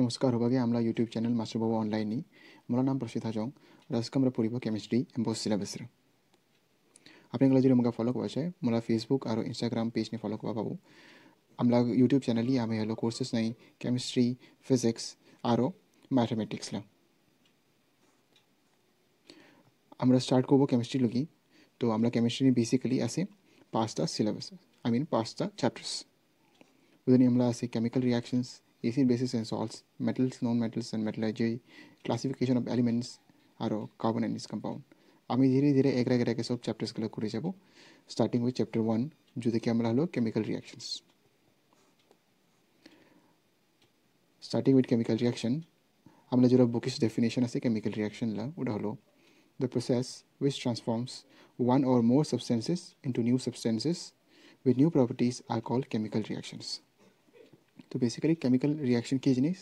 নমস্কার হবাগে আমরা YouTube channel master বাবু অনলাইনে আমার নাম প্রসিদ্ধ জং রাজকে আমরা পড়ব কেমিস্ট্রি এম বস সিলেবাস আপনার যদি আমাকে ফলো করা যায় মোলা ফেসবুক আর ইনস্টাগ্রাম পেজ নিয়ে ফলো করা পাবো আমরা ইউটিউব চ্যানেলই আমি হলো কোর্সেস নেই কেমিস্ট্রি ফিজিক্স আর ম্যাথামেটিক্স আমরা স্টার্ট করবো কেমিস্ট্রি লোকই তো আমরা কেমিস্ট্রি নিয়ে বেসিক্যালি আসে পাঁচটা সিলেবাস আই মিন পাঁচটা চ্যাপ্টার্স ওদিন আমরা আসে chemical reactions acid bases and salts, metals, non-metals and metallurgy, classification of elements और कार्बन एंड इस कंपाउंड আমি ধীরে ধীরে এগরা এগরাকে সব চ্যাপ্টার্সগুলো করে যাব স্টার্টিং উইথ চ্যাপ্টার ওয়ান যেদিকে আমরা হলো chemical reactions starting with chemical reaction আমরা যেটা বুকিশ ডেফিনেশন আছে কেমিক্যাল রিয়াকশনলা ওটা হলো the process which transforms one or more substances into new substances with new properties are called chemical reactions. তো বেসিক্যালি কেমিক্যাল রিয়াকশন কী জিনিস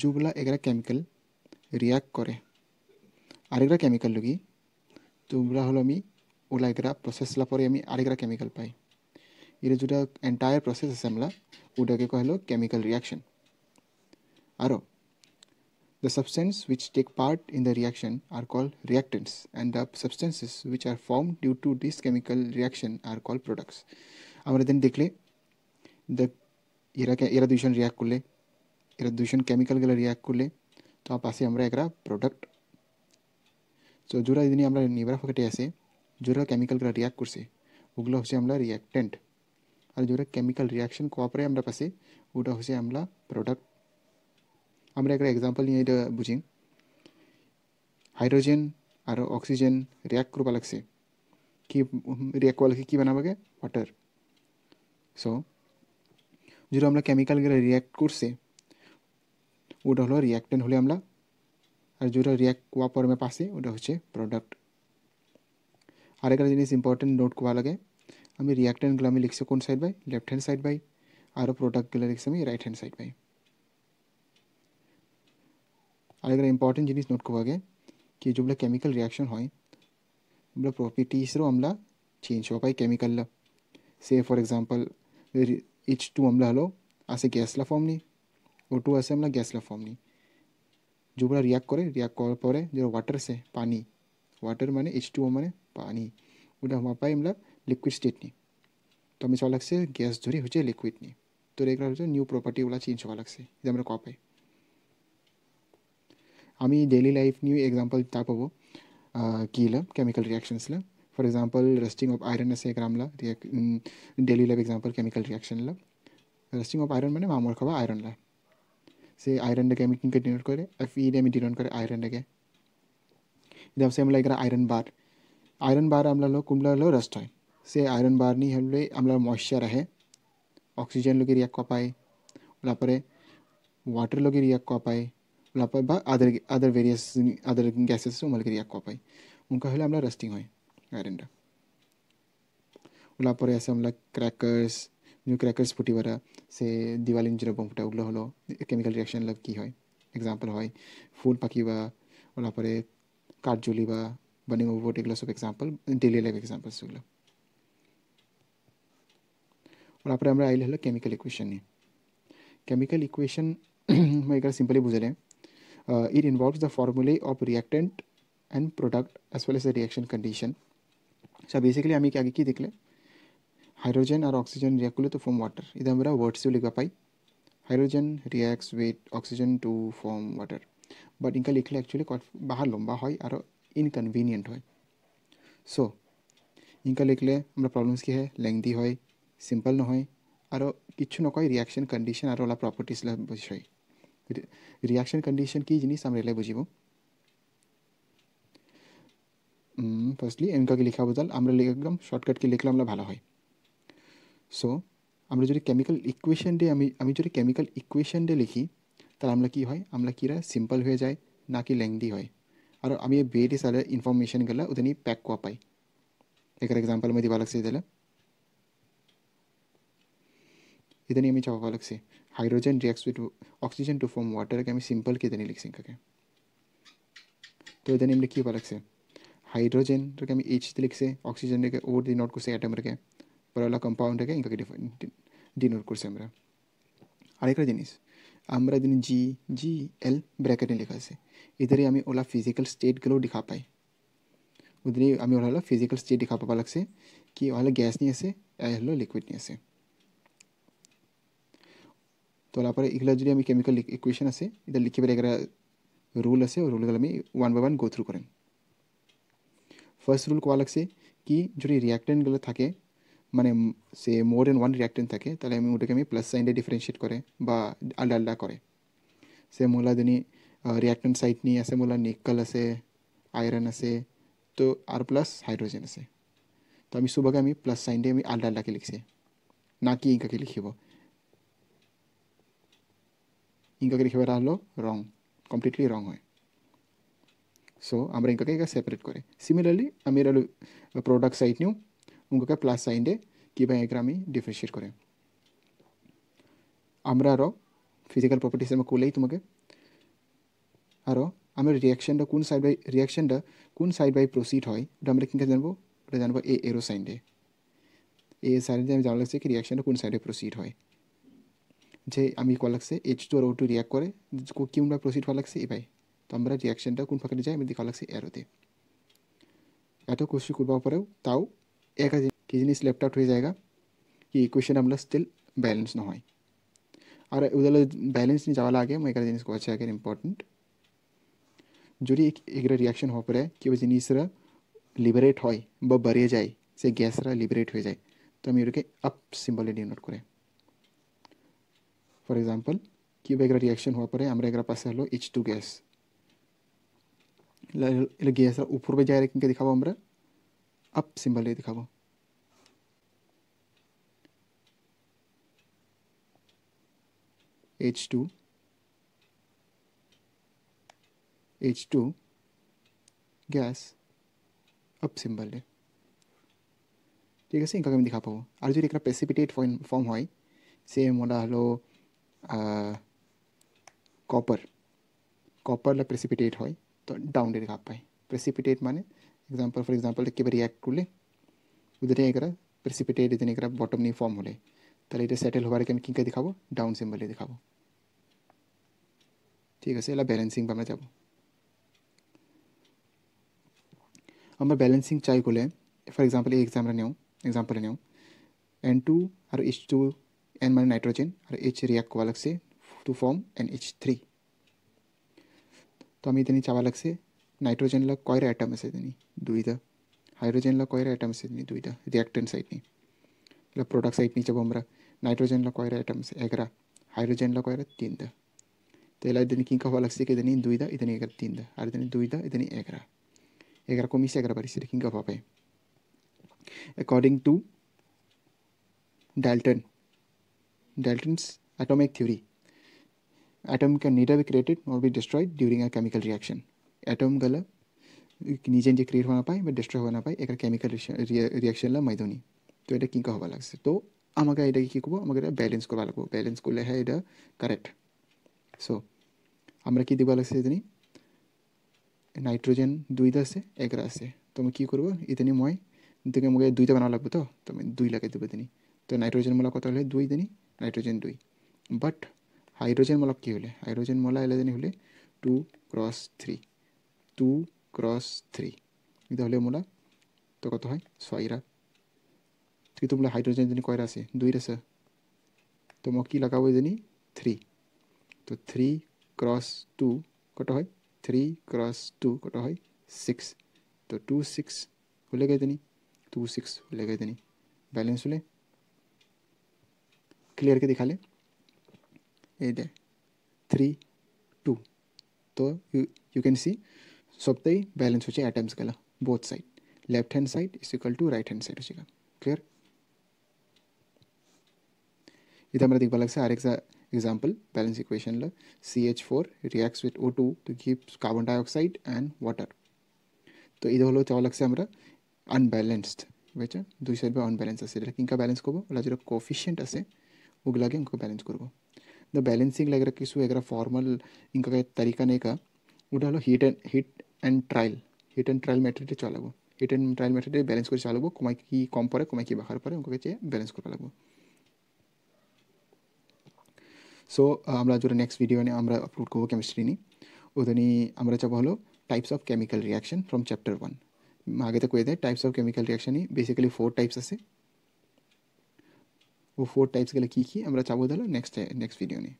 যুগলা এগুলা কেমিক্যাল রিয়াক্ট করে আরেকরা কেমিক্যাল লুগি তোমরা হলো আমি ওলা এগুলা প্রসেস পরে আমি আরেকরা কেমিক্যাল পাই এটা যেটা এন্টায়ার প্রসেস আছে আমরা ওটাকে কহিল কেমিক্যাল রিয়াকশন আরও the substance which take part in the reaction are call reactants and the substances which are form due to this chemical reaction are call products আমরা দেন দেখলে the এরা এরা দুইজন রিয়াক্ট করলে এরা দুইজন কেমিক্যালগুলো রিয়াক্ট করলে তো পাশে আমরা একটা প্রোডাক্ট তো জোড়া যদি আমরা নিবরা ফকেটে আসে জোড়া কেমিক্যালগুলো রিয়াক্ট করছে ওগুলো হচ্ছে আমরা রিয়াক্টেন্ট আর যেটা কেমিক্যাল রিয়াকশন কোয়াপরে আমরা পাশে ওটা হচ্ছে আমরা প্রোডাক্ট আমরা একটা এক্সাম্পল নিয়ে এটা বুঝি হাইড্রোজেন আর অক্সিজেন রিয়াক্ট করবা লাগছে কি রিয়াক্ট করা লাগছে কী বানাবাগে ওয়াটার সো যেটা আমরা কেমিক্যালগুলো রিয়্যাক্ট করছে ওটা হলো রিয়াক্টেন্ট হলে আমরা আর যেটা রিয়াক্ট কোয়া ফর্মে পাসে ওটা হচ্ছে প্রোডাক্ট আরেকটা জিনিস ইম্পর্টেন্ট নোট করা লাগে আমি রিয়াক্টেন্টগুলো আমি লিখছি কোন side by left hand side by আরও প্রোডাক্টগুলো লিখছি আমি রাইট হ্যান্ড সাইড বাই আরেকটা ইম্পর্টেন্ট জিনিস নোট করা আগে কি যেগুলো কেমিক্যাল রিয়াকশন হয় ওগুলো প্রপার্টিসেরও আমরা চেঞ্জ হওয়া পাই কেমিক্যাল সে ফর এক্সাম্পল এইচ টু અમલા હલો আছে গ্যাসলা ফর্ম নিই ও টু আছে আমরা গ্যাসলা ফর্ম নি যেগুলো রিয়াক্ট করে রিয়াক্ট করার পরে যে ওয়াটার আছে পানি ওয়াটার মানে এইচ টু মানে পানি ওটা হওয়া পাই আমরা লিকুইড স্টেট নি তো আমি সব লাগছে গ্যাস ধরি হচ্ছে লিকুইড নি তো এগুলো হচ্ছে নিউ প্রপার্টি ওগুলো চেঞ্জ হওয়া লাগছে যে আমরা কপাই আমি ডেইলি লাইফ নিউ এক্সাম্পল তা পাবো কি হলো কেমিক্যাল রিয়াকশনস হলো For example, rusting of iron as a gramla, daily lab example, chemical reaction lab. Rusting of iron मैंने मामूल खबर iron ला. से iron डे केमिकल के डिनोट करे, Fe डे में डिनोट करे iron डे के. से हम लोग इधर iron bar. iron bar हम लोग कुम्बला लो rust है. से आयरन बार नहीं हम लोग हम लोग है. ऑक्सीजन लोग रिएक्ट कर पाए ओलापर वाटर लोग रिएक्ट कर पाए ओलापर बा other other various other gases के रिएक्ट कर पाए उनका हमला रस्टिंग है गारेंडा ᱚᱞᱟ ᱯᱚᱨᱮ ᱟᱥᱮ ᱟᱢᱞᱟ ক্র্যাকার্স নিউ ক্র্যাকার্স ফুটিবারা সে দিওয়াল ইঞ্জিন বম্পটা ওগুলো হলো কেমিক্যাল রিয়াকশন লাভ কি হয় এক্সাম্পল হয় ফুল পাখি বা ওলা পরে কাঠজুলি বা বার্নিং ওভারবোট এগুলো সব এক্সাম্পল ডেলি লাইফ এক্সাম্পল সেগুলো ওলা পরে আমরা আইলে হলো কেমিক্যাল ইকুয়েশন নিয়ে কেমিক্যাল ইকুয়েশন এগুলো সিম্পলি বুঝলে it involves the formulae of reactant and product as well as the reaction condition আচ্ছা বেসিক্যালি আমি আগে কী দেখলে হাইড্রোজেন আর অক্সিজেন রিয়াক্ট করলে তো ফর্ম ওয়াটার এটা আমরা ওয়ার্ডসেও লিখবা পাই hydrogen reacts with oxygen to form water but ইনকা লিখলে অ্যাকচুয়ালি বাহার লম্বা হয় আরও ইনকনভিনিয়েন্ট হয় সো ইনকা লিখলে আমরা প্রবলেমস কী হয় লেংদি হয় সিম্পল নহয় আরও কিছু নকয় রিয়াকশন কন্ডিশন আর ওলা প্রপার্টিস বুঝাই রিয়াকশন কন্ডিশন কী জিনিস আমরা এলাই বুঝিব ফার্স্টলি mm, এনকাকে লেখা বদল আমরা একদম শর্টকাটকে লিখলে আমরা ভালো হয় সো আমরা যদি কেমিক্যাল ইকুয়েশন ডে আমি আমি যদি কেমিক্যাল ইকুয়েশন ডে লিখি তাহলে আমরা কি হয় আমরা কিরা সিম্পল হয়ে যায় না কি লেংদি হয় আর আমি বেরি সালে গেলে ওদের প্যাক কোয়া পাই এর এক্সাম্পল আমি দিবা লাগছে তাহলে इतनी আমি चाहवा লাগছে hydrogen reacts with oxygen to form ওয়াটারকে আমি সিম্পলকে हमें লিখছি তো इतनी আমি सकते तो इतनी हाइड्रोजन एच से लिखे से ऑक्सीजन रखे और डिनोट कर से एटम रखे पर वाला कम्पाउंड रखे इनका डिनोट कर से जी जी एल ब्रैकेट में लिखा से इधर ही हमें फिजिकल स्टेट ग्लो दिखा पाए उधर ही हमें फिजिकल स्टेट दिखा पा लगे कि वाला गैस नहीं ऐसे हलो लिकुईड नहीं ऐसे तो वाला पर इगला जो केमिकल इक्वेशन ऐसे इधर लिखे पर एक रूल ऐसे और rule one by one go through करें ফার্স্ট রুল কোয়া লাগছে কি যদি রিয়াক্টেন্টগুলো থাকে মানে সে মোর দেন ওয়ান রিয়াক্টেন্ট থাকে তাহলে আমি ওটাকে আমি প্লাস সাইন ডিফারেন্সিয়েট করে বা আলাদা আলাদা করে সে মোলা দিনই রিয়াক্টেন্ট সাইট নিয়ে আছে মোলা নিকল আছে আয়রন আছে তো আর প্লাস হাইড্রোজেন আছে তো আমি সুভাগে আমি প্লাস সাইন আমি আলাদা আলাদাকে লিখছি না কি ইঙ্কাকে লিখিব ইঙ্কাকে লিখিব এটা হলো রং কমপ্লিটলি রং হয় సో అమరింకగా సెపరేట్ కొరే సిమిలర్লি అమిరలు ప్రోడక్ట్ సైట్ న్యూ ఇంకొక ప్లస్ సైన్ డే কিবা এগ্রা আমি ডিফারেন্সিয়েট করে আমরা আরও ফিজিক্যাল প্রপার্টিস আমি কলেই তোমাকে আরও আমি রিয়াকশনটা কোন সাইড বাই রিয়াকশনটা কোন সাইড বাই প্রসিড হয় ওটা আমরা কিন্তু জানবো ওটা জানবো এ এরো সাইন এ সাইন আমি জানা লাগছে কি রিয়াকশনটা কোন সাইডে প্রসিড হয় যে আমি কল লাগছে এইচ টু আর ও টু রিয়াক্ট করে কোনটা প্রসিড হওয়া লাগছে এ বাই तो हमें रिएक्शन कौन फाके जाए देखा लगे एरोते एत क्वेश्चन करवाओ ताओ एक कि जिन लेफ्ट आउट हो जाएगा कि क्वेश्चन हमारे स्टिल बैलेंस न हो और उदाहरण बैलेंस नहीं जावा लगे मैं एक जिन को अच्छा है इम्पोर्टेंट जो एक, एक रिएक्शन हो पड़े कि वो जिनसर लिबरेट हो बर जाए से गैस लिबरेट हो जाए तो हम इनके अप सिम्बल डिनोट करें फॉर एग्जाम्पल कि एक रिएक्शन हो पड़े पास हलो इच टू गैस गैस ऊपर पे जाए रेखा देखा अप सिम्बल देखा H two H two gas up symbol ठीक है इनका देखा पाव और जो एक प्रेसिपिटेट फॉर्म है सेम वाला हलो कॉपर कॉपर प्रेसिपिटेट है ডাউন রেখা পাই প্রেসিপিটেট মানে एग्जाम्पल फॉर एग्जाम्पल একেবারে রিয়াক্ট করলে উদারে একরা প্রেসিপিটেট দেন একরা বটম নি ফর্ম হলে তাহলে এটা সেটেল হবার আমি কিনকে দেখাবো ডাউন সিম্বলে দেখাবো ঠিক আছে এলা ব্যালেন্সিং আমরা যাব আমরা ব্যালেন্সিং চাই বলে ফর এক্সাম্পল এই এক্সামরা নেও এক্সাম্পলে নেও এন টু আর এইচ টু এন মানে নাইট্রোজেন আর এইচ রিয়াক্ট কোয়ালাক্সে two form N H three તો અમે તેની ચાવા લાગશે નાઇટ્રોજનલા કોયરા એટમ હશે તેની દુવિધા હાઇડ્રોજનલા કોયરા એટમ હશે તેની દુવિધા રિએક્ટન્ટ સાઇટની એટલે પ્રોડક્ટ સાઇટની જબમરા નાઇટ્રોજનલા કોયરા એટમ્સ એગરા હાઇડ્રોજનલા કોયરા તીનદા તેલા ಇದನ್ನು ಕಿಂಕ ಹೊಲಕ್ಸಿಗೆ ಇದನ್ನು ದುಯ್ದ ಇದನ್ನು ಎಗರ ತಿಂದ ಆದ್ರೆ ಇದನ್ನು ದುಯ್ದ ಇದನ್ನು ಎಗರ ಎಗರ ಕೊಮಿಸಿ ಎಗರ ಬರಿಸಿರಿ ಕಿಂಕ ಪಾಪೆ according to Dalton Dalton's atomic theory atom can neither be created nor be destroyed during a chemical reaction. Atom gala নিজে নিজে ক্রিয়েট হওয়া পায় বা ডিস্ট্রয় হওয়া না পায় এটার কেমিক্যাল রিয়াকশনলা মাইদনি তো এটা কি হওয়া লাগছে তো আমাকে এটাকে কী করবো আমাকে এটা ব্যালেন্স করা লাগবো ব্যালেন্স করলে হ্যাঁ এটা কারেক্ট সো আমরা কী দেওয়া লাগছে এদিনই নাইট্রোজেন দুইটা আছে এগারো আছে তো আমি কী করবো এদিনই মই তোকে আমাকে দুইটা বানাওয়া লাগবে তো তো আমি দুই লাগাই দেবো দিনই তো নাইট্রোজেন মূলা কথা হলে দুই দিনই নাইট্রোজেন দুই বাট হাইড্ৰজেন মলক কি হ'লে হাইড্ৰজেন মল আহিলে যেনে হ'লে two cross three two cross three এতিয়া হ'লে মোলা তো কত হয় চাইৰা কিন্তু বোলে হাইড্ৰজেন যেনে কয়ৰা আছে দুইৰ আছে তো মই কি লগাব এজনী থ্ৰী তো থ্ৰী ক্ৰছ টু কত হয় থ্ৰী ক্ৰছ টু কত হয় ছিক্স তো টু ছিক্স হ'লে কেইজনী টু ছিক্স হ'লে কেইজনী বেলেঞ্চ হ'লে ক্লিয়াৰকৈ দেখালে it three two you you, you can see ही बैलेंस हो एटम्स गला both side left hand side is equal to right hand side हो क्लियर इथं आम्हाला दिखवा लागतं आर एक्सा एक्झाम्पल बॅलन्स इक्वेशनला C H four reacts with O two to give carbon dioxide and water तो इधर হলো চাওয়া লাগছে আমরা আনব্যালেন্সড বুঝেছেন দুই সাইড বা আনব্যালেন্স আছে এটা কিংকা ব্যালেন্স করবো ওরা যেটা কোফিসিয়েন্ট আছে ওগুলাকে ব্যালেন্স করবো द बैलेंसिंग लग रहा किसी एगर फॉर्मल इंका तरीका नहीं का ওটা হলো hit and hit and trial hit and trial মেথডে চালাবো হিট অ্যান্ড ট্রায়াল মেথডে ব্যালেন্স করে চালাবো কমায় কী কম পরে কমায় কী বাড়ার পরে ওকে চেয়ে ব্যালেন্স করে লাগবো সো আমরা যেটা নেক্সট ভিডিও নিয়ে আমরা আপলোড করবো কেমিস্ট্রি নিয়ে ওদেরই আমরা চাবো হলো types of chemical reaction from chapter one আগে তো কয়ে দেয় টাইপস অফ কেমিক্যাল রিয়াকশনই বেসিক্যালি ফোর টাইপস আছে ও ফোর টাইপস के কী ಕಿ আমরা চাবো নেক্সট ভিডিও নিয়ে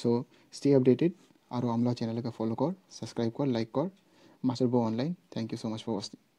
সো স্টে আপডেটেড আরও আমরা চ্যানেলকে ফলো কর সাবস্ক্রাইব কর লাইক কর মাস্টার বউ online thank you so much for watching